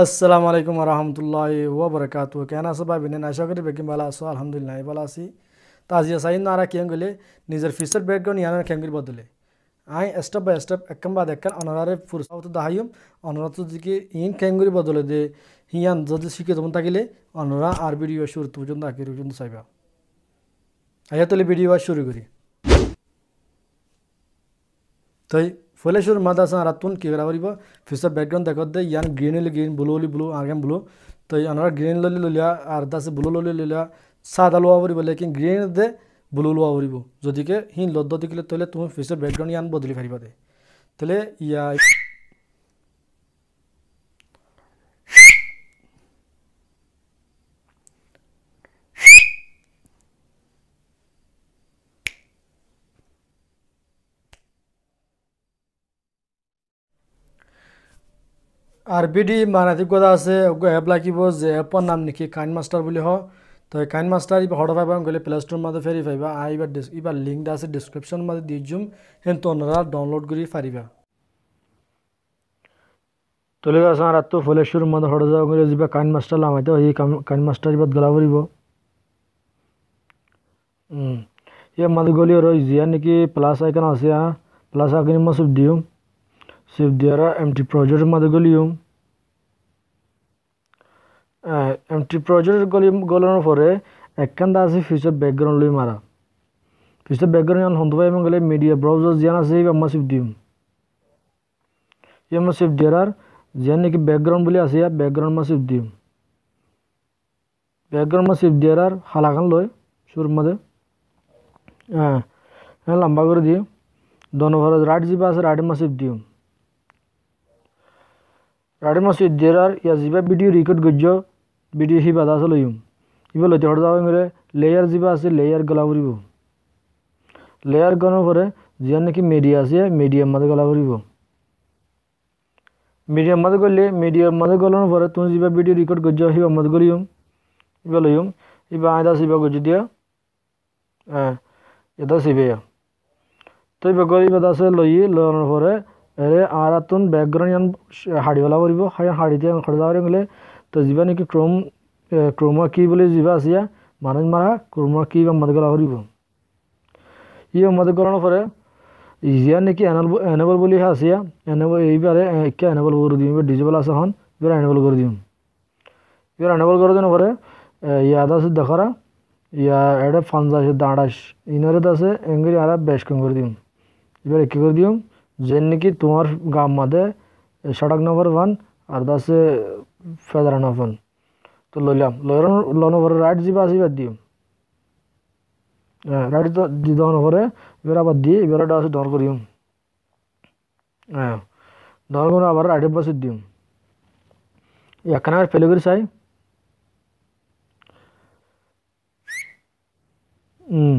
আসসালামু আলাইকুম রহমতুল্লাহ ওবরকাত কেন আসো ভাই বিনেন আশা করি বেকিম ভালো আসো আলহামদুলিল্লাহ ভালো আসি তা আজ আসাই না আর কেম গেলে নিজের ফিসার ব্যাকগ্রাউন্ড ইয়ানোর খেমগির বদলে আই স্টেপ বাই স্টেপ একম বাদ একখান অনারারে ফুরসাহত দাহাইম অনারাত দিকে ইন খেমগুরি বদলে দে হিয়ান যদি শিখে তখন থাকিলে অনারা আর ভিডিও শুরু পর্যন্ত আগে পর্যন্ত চাইবা আইয়া তাহলে ভিডিও শুরু করি তাই ফৈলেশ্বৰ মাদা আছে ৰাতোন কি কৰা কৰিব পিছত বেকগ্ৰাউণ্ড দেখত দে ইয়ান গ্ৰীণ হ'লে গ্ৰীণ ব্লু হ'লে ব্লু আৰ্গেম ব্লু তো অনাৰ গ্ৰীণ ল'লে লৈ লোৱা আৰু এটা আছে ব্লু ল'লে লৈ লোৱা চাহা লোৱা পাৰিব লাগে কিন্তু গ্ৰীণ দে ব্লু লোৱা পাৰিব যদিকে সি লদ্দ দেখিলে তই তুমি পিছত বেকগ্ৰাউণ্ড ইয়ান বদলি পাৰিবা দে তেলে ইয়াৰ আর ডি মানাতি কথা আছে এপ লাগিব যে এপর নাম নেকি কাইন মাস্টার বলে হয় তো এই কাইন মাস্টার ইবা হঠাৎ পাবেন গেলে প্লে স্টোর মধ্যে ফেরি পাইবা আর ইবার ইবার লিঙ্কটা আছে ডিসক্রিপশন মধ্যে দিয়ে যুম হেন তোনারা ডাউনলোড করে পারিবা তলে আসা আর তো প্লে স্টোর মধ্যে হঠাৎ যাওয়া গেলে যা কাইন মাস্টার লামাইতে এই কাইন মাস্টার ইবাদ গলা পড়ব ইয়ার মধ্যে গলি রয়ে যা নাকি প্লাস আইকন আছে প্লাস আইকান মাসব দিম So if there are empty projector method empty project গলানোর পরে একখান আছে ফিউচার ব্যাকগ্রাউন্ড লই মারা ফিউচার ব্যাকগ্রাউন্ড ইয়ান হন্দু পাইম গেলে মিডিয়া ব্রাউজার জিয়ান আছে এই আমার সিফ দিম ইয়ার সিফ দেয়ার আর জিয়ান নাকি ব্যাকগ্রাউন্ড বলে আছে ইয়ার ব্যাকগ্রাউন্ড মা সিফ দিম ব্যাকগ্রাউন্ড মা সিফ দেয়ার আর হালাখান লয় সুর মাঝে হ্যাঁ লম্বা করে দিয়ে দনভার রাইট জিবা আছে রাইট মা সিফ দিম ৰাধে মাছ ইদ্যাৰ ইয়াৰ যিবা ভিডিঅ' ৰিকৰ্ড গজ্য ভিডিঅ' সি বাধা চলাইম ইফালে হৈতে হৰ যাবলে লেয়াৰ যিবা আছে লেয়াৰ গলা ফুৰিব লেয়াৰ গণ কৰে যিয়াৰ নেকি মিডিয়া আছে মিডিয়াৰ মাজে গলা ফুৰিব মিডিয়াৰ মাজে গ'লে মিডিয়াৰ মাজে গলৰ পৰে তুমি যিবা ভিডিঅ' ৰিকৰ্ড গজ্য সি মাজ গলি ইবা লৈম ইবা আইতা চিবা গজ্য দিয়া এটা চিবে তই বগৰী বাদ আছে লৈয়ে লৈ অনুসৰে ആറാത്തും ബാക്ക്ഗ്രൗണ്ട് ഞാൻ হাড়িওয়ালা কৰিব হাড়িতে খৰচা কৰিলে তো যিবা নেকি ক্ৰম ক্ৰমা কি বুলি যিবা আছে মানুহ মাৰা ক্ৰমা কি বা গলা কৰিব ই মদগৰণৰ পৰে ইজিয়া নেকি এনেবল এনেবল বুলি আছে এনেবল এইবারে একে এনেবল কৰি দিম এইবাৰ ডিজেবল আছে হন এইবাৰ এনেবল কৰি দিম এইবাৰ এনেবল কৰি দিন পৰে ইয়াদ আছে দেখাৰা ইয়া এটা ফান্স আছে দাঁড়াস ইনারে আছে এঙ্গেরি আরা কম করে দিম এবার একে করে দিম jenniki tumar gammade sadak nafar van ar dase fedra nafan তো লইলাম লইলাম লন পরে রাইট জিবা আসিবার দিম হ্যাঁ রাইট তো দি দহন পরে এবার আবার দিয়ে এবার ওটা আছে দহন করিম হ্যাঁ দহন করে আবার রাইটে বসে দিম একখানে আর ফেলে করে চাই হুম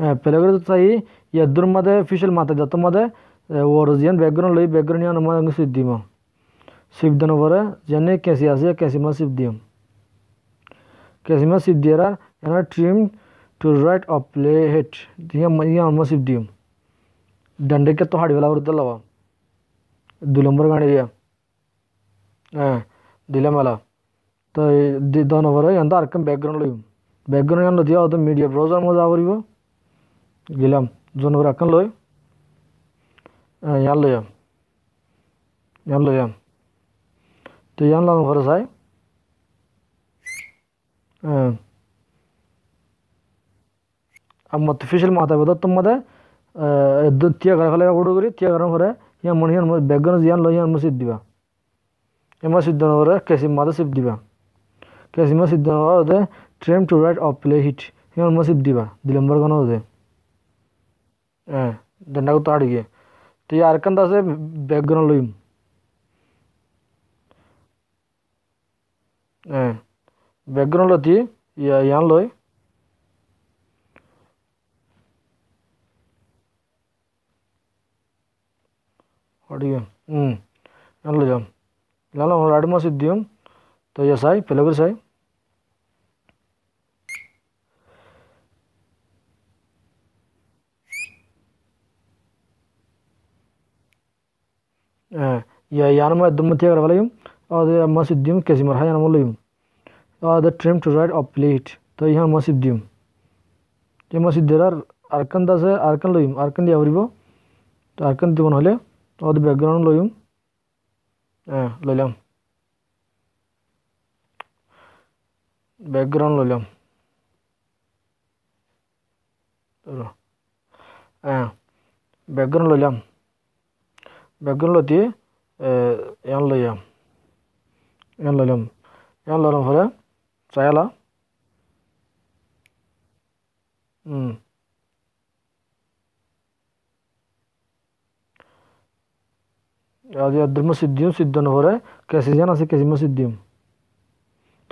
पेलग्रदर मत फिशल मत दत् मत और जेन बैकग्राउंड लो बैकग्राउंड सिद्ध दी मैं सिप देने पर जेने कैसी आस कैसी मैं सिप दियम कैसी मैं सिप दिया dream to write a play हेट इन मैं सिप दियम डंडे के तुहाड़ी वाला उत्तर लवा दुलंबर गाने दिया दिलम वाला तो दोनों पर बैकग्राउंड लो बैकग्राउंड दिया तो मीडिया ब्राउजर मजा आ रही গেলাম জনগর আকান লই ইয়ান লইয়াম ইয়ান লইয়াম তো ইয়ান লানো ঘরে যাই ಮತ್ತು ಫಿಶಲ್ ಮಾತಾಡ್ಬೋದು ತುಂಬದೆ ಎದ್ದು ತಿಯಾಗರ ಕಲೆ ಹುಡುಗರಿ ತಿಯಾಗರ ಹೊರೆ ಏನು ಮಣಿ ಏನು ಬೆಗ್ಗನ ಏನು ಲೋ ಏನು ಸಿದ್ದಿವ ಎಮ್ಮ ಸಿದ್ದನವರ ಕೆಸಿಮಾದ ಸಿಬ್ದಿವ ಕೆಸಿಮ ಸಿದ್ದನವ ಅದೇ dream to write of play hit ಏನು ಸಿಬ್ದಿವ ದಿಲಂಬರ್ಗನ ಅದೇ ජෙන්ඩක තාඩිගේ ටිය අරකන් දසේ බැක්ගනොල්ලුම් බැක්ගනොල්ල ති යන් ලොයි හොඩිගම් යන්ලජම් ලන හො අඩිම සිද්ධියම් තොය සයි පෙළවර සයි यानम दुमत्यागर वाले और मसिद दियम कैसी मरहा यान मोल the dream to write a plate तो यहाँ मसिद दियम ये मसिद देर आर आरकन दास आरकन लोम दिया फरब तो आरकन दीब ना और बैकग्राउंड लोम लम बैकग्राउंड लोलम बैकग्राउंड लोलम বেগুনগুলো দিয়ে এন লইয়া এন লইলাম এন লইলাম পরে চায়ালা হুম ಧರ್ಮ ಸಿದ್ಧಿಯು ಸಿದ್ಧನು ಹೊರೆ ಕೆಸಿ ಜನ ಸಿ ಕೆಸಿಮ ಸಿದ್ಧಿಯು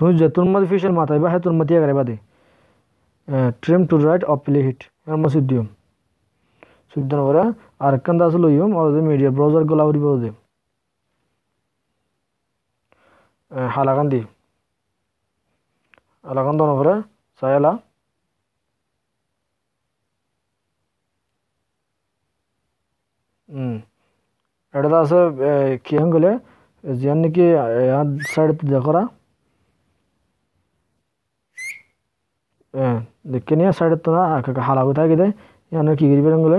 তুমি জেতুরমাদি ফিশের মাথায় বা হেতুরমাতি আগারে বাদে ট্রিম টু রাইট অপিলে হিট এর মসিদ্দিয়ম সুবিধা নকরে আর একখানতে আছে লই হম ওদের মিডিয়া ব্রাউজার গোলা করব ওদের হালাকান দি হালাকান দ নকরে চাইলা এটা তো আছে কি হ্যাঁ গেলে যেন নাকি সাইড দেখরা হ্যাঁ দেখে নিয়ে সাইড তো না হালা কোথায় গেলে এখানে কি করবে গেলে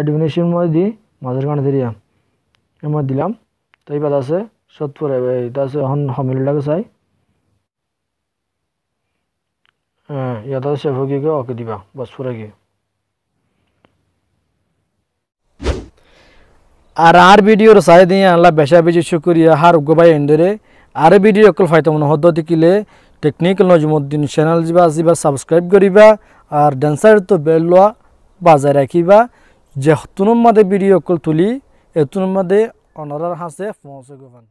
डेफिनेशन मे दी माधर कान थेरिया मे दिल तो पद आ सत्पुर सम्मिल सेफी के बेसा बेची शुक्रिया हार गोबाई इंदोरे आर भिडियो अक फायतमन टेक्निकल नजमुद्दीन चेनेल जीवा सबसक्राइब करा और डेन्सार तो बेलवा बजाय যে তুনম্মাদে বিডিঅ অকল তুলি এ তুনম্মাদে অনারার হাসে পৌঁছে গেবেন